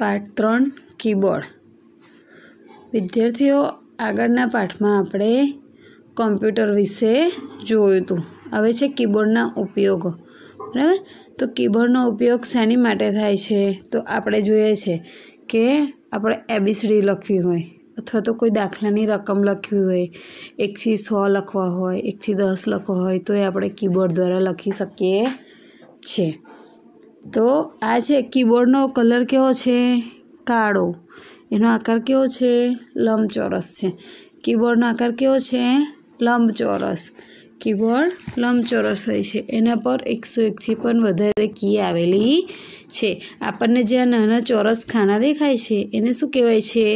પાઠ ત્રણ કીબોર્ડ વિદ્યાર્થીઓ આગળના પાઠમાં આપણે કોમ્પ્યુટર વિશે જોયું હતું હવે છે કીબોર્ડના ઉપયોગો બરાબર તો કીબોર્ડનો ઉપયોગ શેની માટે થાય છે તો આપણે જોઈએ છે કે આપણે એબીસીડી લખવી હોય અથવા તો કોઈ દાખલાની રકમ લખવી હોય એકથી સો લખવા હોય એકથી દસ લખવા હોય તો એ આપણે કીબોર્ડ દ્વારા લખી શકીએ છીએ તો આ છે કીબોર્ડનો કલર કેવો છે કાળો એનો આકાર કેવો છે લંબચોરસ છે કીબોર્ડનો આકાર કેવો છે લંબચોરસ કીબોર્ડ લંબચોરસ હોય છે એના પર એકસો એકથી પણ વધારે કી આવેલી છે આપણને જ્યાં નાના ચોરસ ખાના દેખાય છે એને શું કહેવાય છે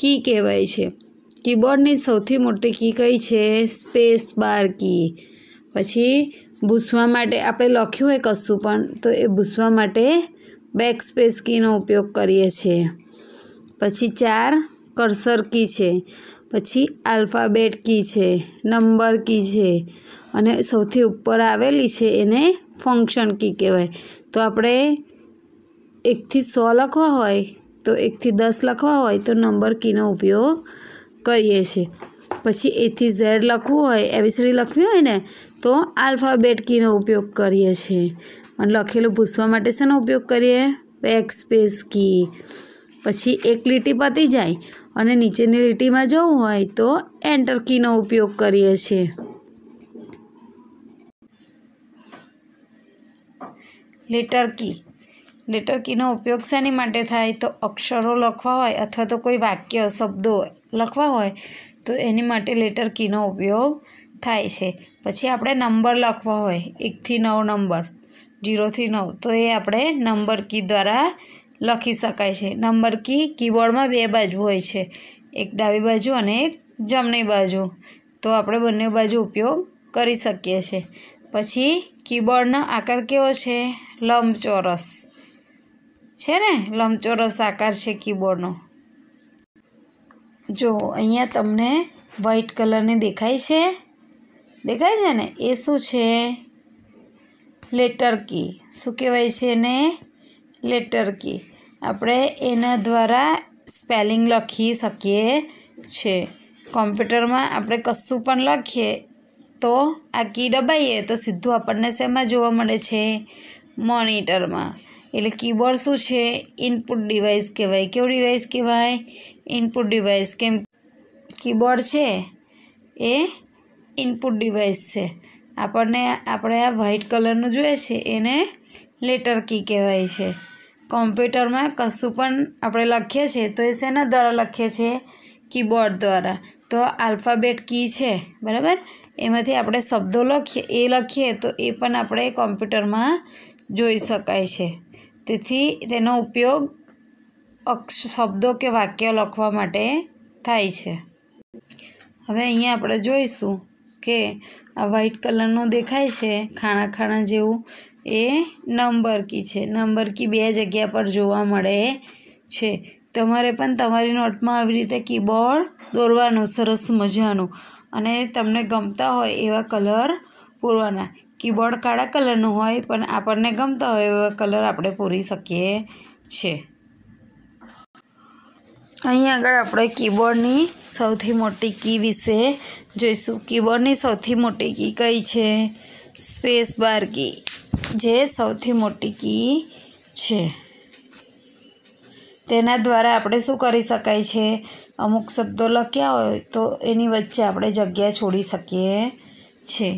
કી કહેવાય છે કીબોર્ડની સૌથી મોટી કી કઈ છે સ્પેસ બાર કી પછી ભૂસવા માટે આપણે લખ્યું હોય કશું પણ તો એ ભૂસવા માટે બેક સ્પેસ કીનો ઉપયોગ કરીએ છીએ પછી ચાર કરસર કી છે પછી આલ્ફાબેટ કી છે નંબર કી છે અને સૌથી ઉપર આવેલી છે એને ફંક્શન કી કહેવાય તો આપણે એકથી સો લખવા હોય તો એકથી દસ લખવા હોય તો નંબર કીનો ઉપયોગ કરીએ છીએ પછી એથી ઝેડ લખવું હોય એબીસીડી લખવી હોય ને તો આલ્ફાબેટ કીનો ઉપયોગ કરીએ છીએ અને લખેલું પૂછવા માટે શેનો ઉપયોગ કરીએ બેક સ્પેસ કી પછી એક લીટી પતી જાય અને નીચેની લીટીમાં જવું હોય તો એન્ટર કીનો ઉપયોગ કરીએ છીએ લેટર કી લેટર કીનો ઉપયોગ શેની માટે થાય તો અક્ષરો લખવા હોય અથવા તો કોઈ વાક્ય શબ્દો લખવા હોય તો એની માટે લેટર કીનો ઉપયોગ થાય છે પછી આપણે નંબર લખવા હોય એકથી નવ નંબર જીરોથી નવ તો એ આપણે નંબર કી દ્વારા લખી શકાય છે નંબર કી કીબોર્ડમાં બે બાજુ હોય છે એક ડાબી બાજુ અને એક જમણી બાજુ તો આપણે બંને બાજુ ઉપયોગ કરી શકીએ છીએ પછી કીબોર્ડનો આકાર કેવો છે લંબચોરસ છે ને લંબચોરસ આકાર છે કીબોર્ડનો જો અહીંયા તમને વ્હાઈટ કલરની દેખાય છે દેખાય છે ને એ શું છે લેટર કી શું કહેવાય છે એને લેટર કી આપણે એના દ્વારા સ્પેલિંગ લખી શકીએ છે કોમ્પ્યુટરમાં આપણે કશું પણ લખીએ તો આ કી દબાઈએ તો સીધું આપણને શેમાં જોવા મળે છે મોનિટરમાં એટલે કીબોર્ડ શું છે ઇનપુટ ડિવાઇસ કહેવાય કેવું ડિવાઇસ કહેવાય ઇનપુટ ડિવાઇસ કેમ કીબોર્ડ છે એ ઇનપુટ ડિવાઇસ છે આપણને આપણે આ વ્હાઇટ કલરનું જોઈએ છે એને લેટર કી કહેવાય છે કોમ્પ્યુટરમાં કશું પણ આપણે લખીએ છીએ તો એ શેના દ્વારા લખીએ છીએ કીબોર્ડ દ્વારા તો આલ્ફાબેટ કી છે બરાબર એમાંથી આપણે શબ્દો લખીએ એ લખીએ તો એ પણ આપણે કોમ્પ્યુટરમાં જોઈ શકાય છે તેથી તેનો ઉપયોગ અક્ષ શબ્દો કે વાક્ય લખવા માટે થાય છે હવે અહીંયા આપણે જોઈશું કે આ વ્હાઈટ કલરનું દેખાય છે ખાણા ખાણા જેવું એ નંબર કી છે નંબર કી બે જગ્યા પર જોવા મળે છે તમારે પણ તમારી નોટમાં આવી રીતે કીબોર્ડ દોરવાનું સરસ મજાનું અને તમને ગમતા હોય એવા કલર પૂરવાના કીબોર્ડ કાળા કલરનું હોય પણ આપણને ગમતા હોય એવો કલર આપણે પૂરી શકીએ છીએ અહીં આગળ આપણે કીબોર્ડની સૌથી મોટી કી વિશે જોઈશું કીબોર્ડની સૌથી મોટી કી કઈ છે સ્પેસ બાર કી જે સૌથી મોટી કી છે તેના દ્વારા આપણે શું કરી શકાય છે અમુક શબ્દો લખ્યા હોય તો એની વચ્ચે આપણે જગ્યા છોડી શકીએ છીએ